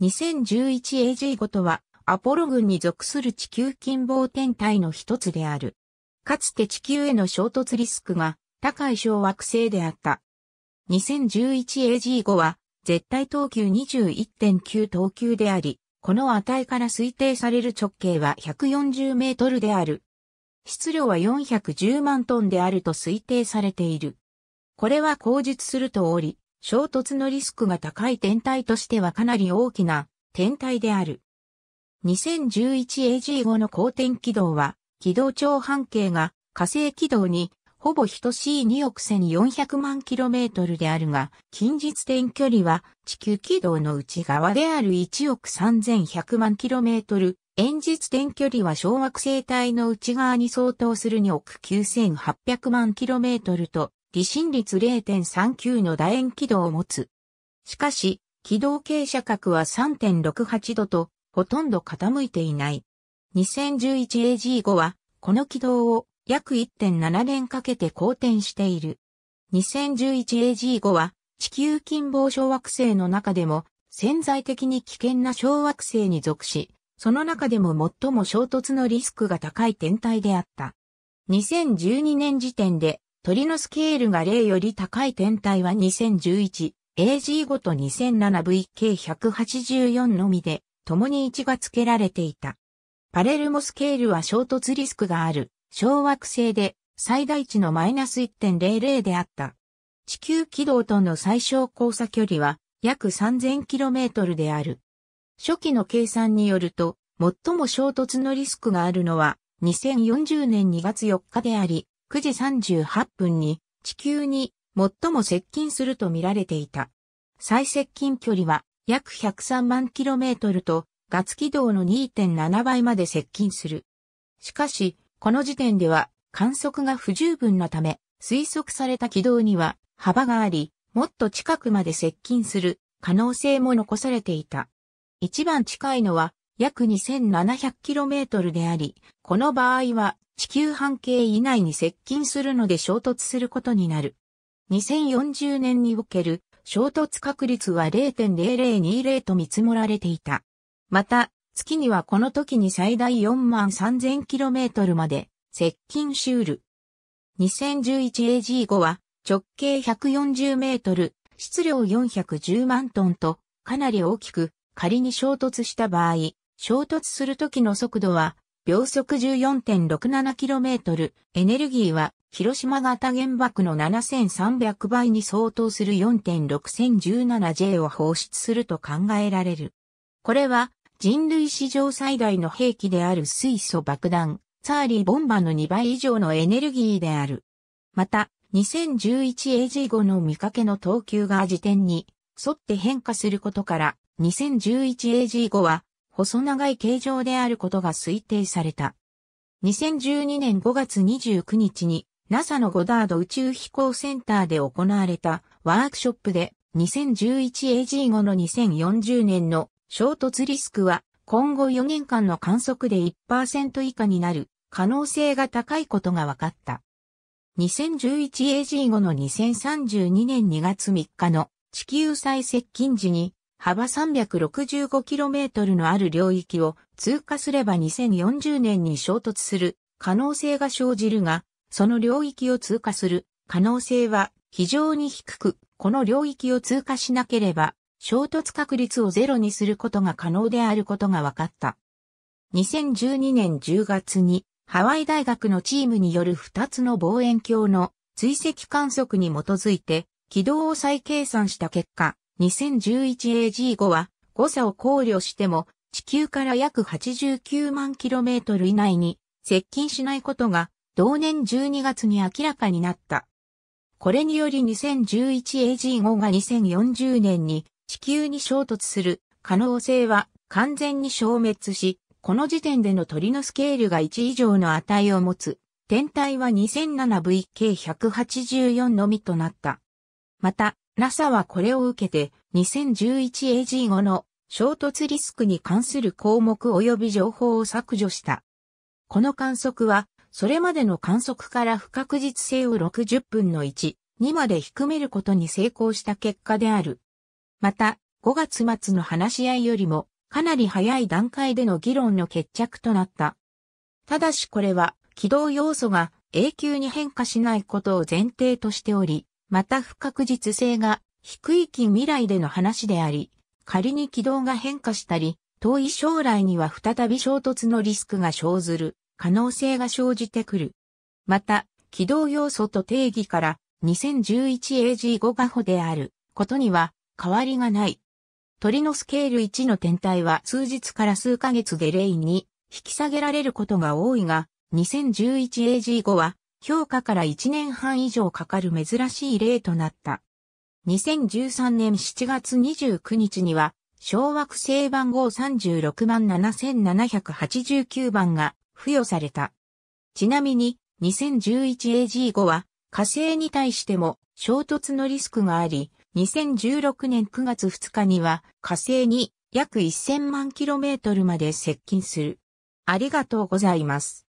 2011AG5 とは、アポロ群に属する地球近傍天体の一つである。かつて地球への衝突リスクが高い小惑星であった。2011AG5 は、絶対等級21.9等級であり、この値から推定される直径は140メートルである。質量は410万トンであると推定されている。これは口述するとおり、衝突のリスクが高い天体としてはかなり大きな天体である。2011AG5 の公転軌道は、軌道長半径が火星軌道にほぼ等しい2億1400万 km であるが、近日点距離は地球軌道の内側である1億3100万 km、遠日点距離は小惑星帯の内側に相当する2億9800万 km と離心率0.39の楕円軌道を持つ。しかし、軌道傾斜角は3.68度と、ほとんど傾いていない。2011AG5 は、この軌道を約1.7年かけて好転している。2011AG5 は、地球近傍小惑星の中でも、潜在的に危険な小惑星に属し、その中でも最も衝突のリスクが高い天体であった。2012年時点で鳥のスケールが0より高い天体は 2011AG5 と 2007VK184 のみで、共に位置が付けられていた。パレルモスケールは衝突リスクがある、小惑星で最大値のマイナス1.00であった。地球軌道との最小交差距離は約 3000km である。初期の計算によると、最も衝突のリスクがあるのは2040年2月4日であり、9時38分に地球に最も接近すると見られていた。最接近距離は約103万トルと月軌道の2.7倍まで接近する。しかし、この時点では観測が不十分なため、推測された軌道には幅があり、もっと近くまで接近する可能性も残されていた。一番近いのは約 2700km であり、この場合は地球半径以内に接近するので衝突することになる。2040年における衝突確率は0.0020と見積もられていた。また、月にはこの時に最大4万 3000km まで接近しうる。2011AG5 は直径140メートル、質量410万トンとかなり大きく仮に衝突した場合、衝突する時の速度は秒速 14.67km、エネルギーは広島型原爆の7300倍に相当する 4.6017J を放出すると考えられる。これは人類史上最大の兵器である水素爆弾、サーリーボンバの2倍以上のエネルギーである。また、2011AG 後の見かけの等級が時点に沿って変化することから、2011AG 後は細長い形状であることが推定された。2012年5月29日に NASA のゴダード宇宙飛行センターで行われたワークショップで 2011AG 後の2040年の衝突リスクは今後4年間の観測で1%以下になる可能性が高いことが分かった。2011AG 後の2032年2月3日の地球再接近時に幅 365km のある領域を通過すれば2040年に衝突する可能性が生じるが、その領域を通過する可能性は非常に低く、この領域を通過しなければ、衝突確率をゼロにすることが可能であることが分かった。2012年10月に、ハワイ大学のチームによる2つの望遠鏡の追跡観測に基づいて、軌道を再計算した結果、2011AG5 は誤差を考慮しても地球から約89万 km 以内に接近しないことが同年12月に明らかになった。これにより 2011AG5 が2040年に地球に衝突する可能性は完全に消滅し、この時点での鳥のスケールが1以上の値を持つ天体は 2007VK184 のみとなった。また、NASA はこれを受けて 2011AG 後の衝突リスクに関する項目及び情報を削除した。この観測は、それまでの観測から不確実性を60分の1、2まで低めることに成功した結果である。また、5月末の話し合いよりも、かなり早い段階での議論の決着となった。ただしこれは、軌道要素が永久に変化しないことを前提としており、また不確実性が低い近未来での話であり、仮に軌道が変化したり、遠い将来には再び衝突のリスクが生ずる可能性が生じてくる。また、軌道要素と定義から 2011AG5 画法であることには変わりがない。鳥のスケール1の天体は数日から数ヶ月でレイに引き下げられることが多いが、2011AG5 は評価から1年半以上かかる珍しい例となった。2013年7月29日には、小惑星番号36万7789番が付与された。ちなみに 2011AG5 は火星に対しても衝突のリスクがあり、2016年9月2日には火星に約1000万 km まで接近する。ありがとうございます。